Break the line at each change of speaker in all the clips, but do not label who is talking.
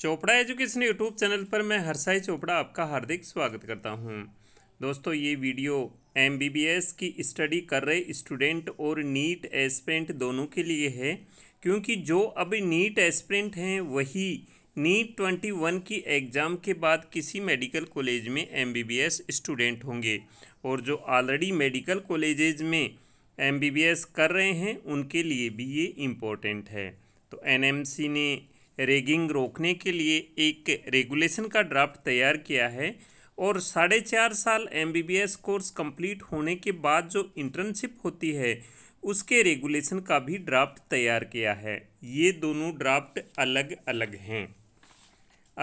Chopra education YouTube channel पर मैं हरसाई चोपड़ा आपका हार्दिक स्वागत करता हूं दोस्तों ये वीडियो एम की स्टडी कर रहे स्टूडेंट और नीट एस्पेंट दोनों के लिए है क्योंकि जो अभी नीट एस्पेंट हैं वही नीट ट्वेंटी वन की एग्ज़ाम के बाद किसी मेडिकल कॉलेज में एम स्टूडेंट होंगे और जो ऑलरेडी मेडिकल कॉलेजेज में एम कर रहे हैं उनके लिए भी ये इम्पोर्टेंट है तो एन ने रेगिंग रोकने के लिए एक रेगुलेशन का ड्राफ्ट तैयार किया है और साढ़े चार साल एम कोर्स कंप्लीट होने के बाद जो इंटर्नशिप होती है उसके रेगुलेशन का भी ड्राफ्ट तैयार किया है ये दोनों ड्राफ्ट अलग अलग हैं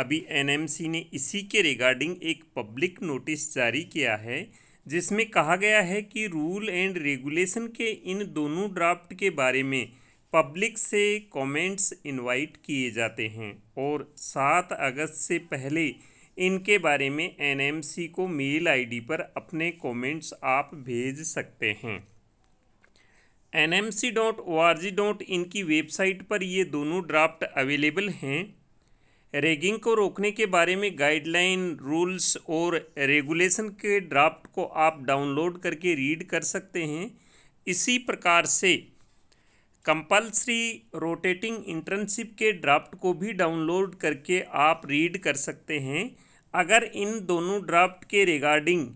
अभी एनएमसी ने इसी के रिगार्डिंग एक पब्लिक नोटिस जारी किया है जिसमें कहा गया है कि रूल एंड रेगुलेशन के इन दोनों ड्राफ्ट के बारे में पब्लिक से कमेंट्स इनवाइट किए जाते हैं और सात अगस्त से पहले इनके बारे में एनएमसी को मेल आईडी पर अपने कमेंट्स आप भेज सकते हैं N M C dot O R G dot इनकी वेबसाइट पर ये दोनों ड्राफ्ट अवेलेबल हैं रेगिंग को रोकने के बारे में गाइडलाइन रूल्स और रेगुलेशन के ड्राफ्ट को आप डाउनलोड करके रीड कर सकते हैं इसी प्रकार से कंपलसरी रोटेटिंग इंटर्नशिप के ड्राफ्ट को भी डाउनलोड करके आप रीड कर सकते हैं अगर इन दोनों ड्राफ्ट के रिगार्डिंग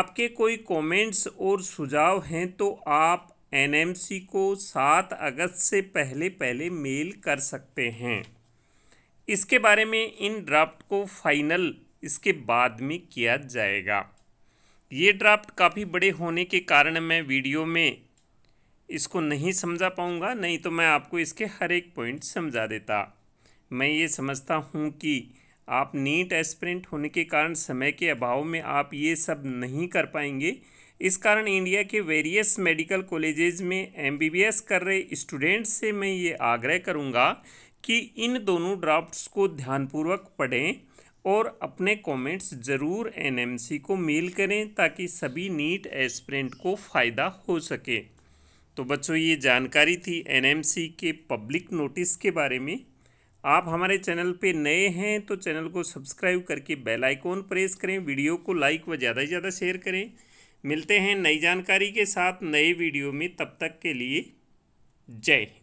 आपके कोई कमेंट्स और सुझाव हैं तो आप एनएमसी को सात अगस्त से पहले पहले मेल कर सकते हैं इसके बारे में इन ड्राफ्ट को फाइनल इसके बाद में किया जाएगा ये ड्राफ्ट काफ़ी बड़े होने के कारण मैं वीडियो में इसको नहीं समझा पाऊँगा नहीं तो मैं आपको इसके हर एक पॉइंट समझा देता मैं ये समझता हूँ कि आप नीट एस्पिरेंट होने के कारण समय के अभाव में आप ये सब नहीं कर पाएंगे इस कारण इंडिया के वेरियस मेडिकल कॉलेजेस में एमबीबीएस कर रहे स्टूडेंट्स से मैं ये आग्रह करूँगा कि इन दोनों ड्राफ्ट्स को ध्यानपूर्वक पढ़ें और अपने कमेंट्स ज़रूर एनएमसी को मेल करें ताकि सभी नीट एस्पिरेंट को फ़ायदा हो सके तो बच्चों ये जानकारी थी एनएमसी के पब्लिक नोटिस के बारे में आप हमारे चैनल पे नए हैं तो चैनल को सब्सक्राइब करके बेल आइकॉन प्रेस करें वीडियो को लाइक व ज़्यादा से ज़्यादा शेयर करें मिलते हैं नई जानकारी के साथ नए वीडियो में तब तक के लिए जय हिंद